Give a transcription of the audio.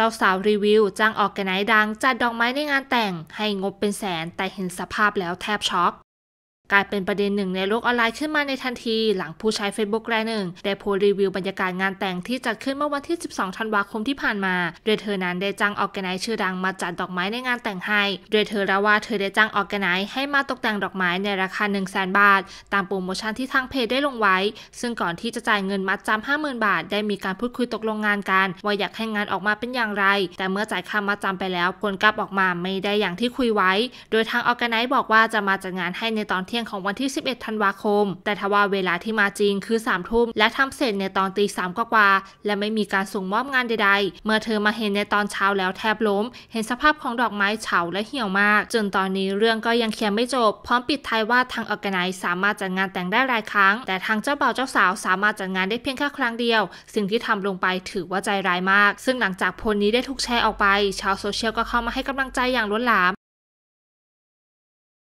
เจ้าสาวรีวิวจ้างออกแกไนดังจัดดอกไม้ในงานแต่ง ให้งบเป็นแสนแต่เห็นสภาพแล้วแทบช็อกกลายเป็นประเด็นหนึ่งในโลกออนไลน์ขึ้นมาในทันที หลังผู้ใช้ Facebook รายหนึ่งได้โพสรีวิวบรรยากาศงานแต่งที่จัดขึ้นเมื่อวันที่ 12 ธันวาคมที่ผ่านมา โดยเธอนั้นได้จ้างออกแกไนชื่อดังมาจัดดอกไม้ในงานแต่งให้ โดยเธอเล่าว่าเธอได้จ้างออกแกไนให้มาตกแต่งดอกไม้ในราคา 1 0 0 0 0แบาท ตามโปรโมชั่นที่ทางเพจได้ลงไว้ ซึ่งก่อนที่จะจ่ายเงินมัดจำ50,000 บาท ได้มีการพูดคุยตกลงงานกันว่าอยากให้งานออกมาเป็นอย่างไร แต่เมื่อจ่ายค่ามัดจำไปแล้วผลกลับออกมาไม่ได้อย่างที่คุยไว้ โดยทางออกแกไนบอกว่าจะมาจัดงานให้ในตอนเที่ยงของวันที่ 11 ธันวาคม แต่ทว่าเวลาที่มาจริงคือ 3 ทุ่ม และทำเสร็จในตอนตีสามกว่า และไม่มีการส่งมอบงานใดๆ เมื่อเธอมาเห็นในตอนเช้าแล้วแทบล้ม เห็นสภาพของดอกไม้เฉาและเหี่ยวมาก จนตอนนี้เรื่องก็ยังเคลียร์ไม่จบ พร้อมปิดท้ายว่าทางออกไนสามารถจัดงานแต่งได้หลายครั้ง แต่ทางเจ้าบ่าวเจ้าสาวสามารถจัดงานได้เพียงแค่ครั้งเดียว สิ่งที่ทำลงไปถือว่าใจร้ายมาก ซึ่งหลังจากโพลนี้ได้ถูกแชร์ออกไป ชาวโซเชียลก็เข้ามาให้กำลังใจอย่างล้นหลาม